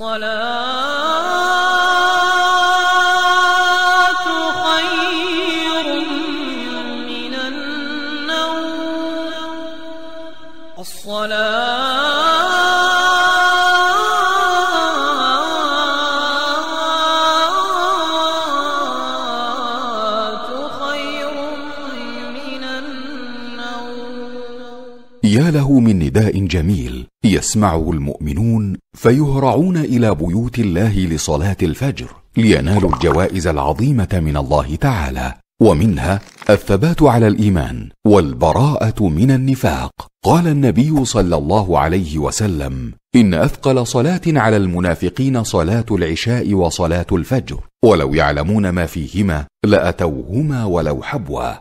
الصلاة خير من النوم الصلاة يا له من نداء جميل يسمعه المؤمنون فيهرعون الى بيوت الله لصلاه الفجر لينالوا الجوائز العظيمه من الله تعالى ومنها الثبات على الايمان والبراءه من النفاق قال النبي صلى الله عليه وسلم ان اثقل صلاه على المنافقين صلاه العشاء وصلاه الفجر ولو يعلمون ما فيهما لاتوهما ولو حبوا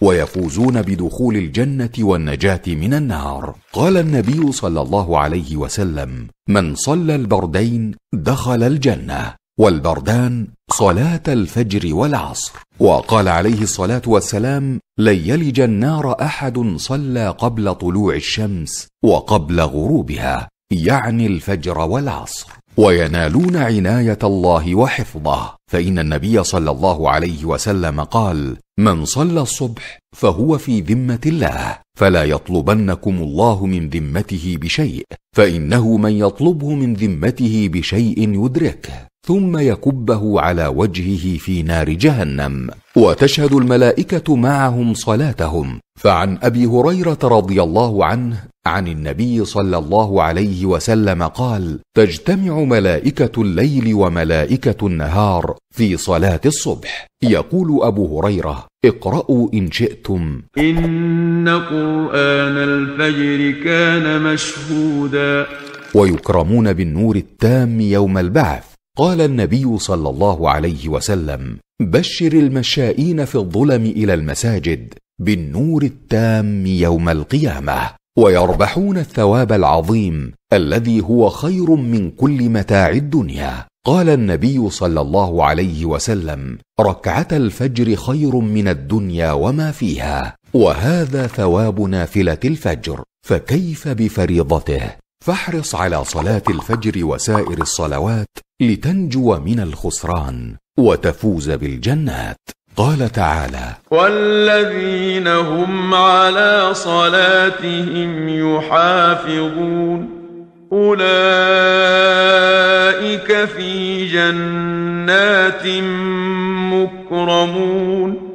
ويفوزون بدخول الجنه والنجاه من النار قال النبي صلى الله عليه وسلم من صلى البردين دخل الجنه والبردان صلاه الفجر والعصر وقال عليه الصلاه والسلام لن يلج النار احد صلى قبل طلوع الشمس وقبل غروبها يعني الفجر والعصر وينالون عنايه الله وحفظه فان النبي صلى الله عليه وسلم قال من صلى الصبح فهو في ذمه الله فلا يطلبنكم الله من ذمته بشيء فانه من يطلبه من ذمته بشيء يدركه ثم يكبه على وجهه في نار جهنم وتشهد الملائكه معهم صلاتهم فعن ابي هريره رضي الله عنه عن النبي صلى الله عليه وسلم قال تجتمع ملائكه الليل وملائكه النهار في صلاه الصبح يقول ابو هريره اقرأوا إن شئتم إن قرآن الفجر كان مشهودا ويكرمون بالنور التام يوم البعث قال النبي صلى الله عليه وسلم بشر المشائين في الظلم إلى المساجد بالنور التام يوم القيامة ويربحون الثواب العظيم الذي هو خير من كل متاع الدنيا قال النبي صلى الله عليه وسلم ركعه الفجر خير من الدنيا وما فيها وهذا ثواب نافله الفجر فكيف بفريضته فاحرص على صلاه الفجر وسائر الصلوات لتنجو من الخسران وتفوز بالجنات قال تعالى والذين هم على صلاتهم يحافظون اولئك في جنات مكرمون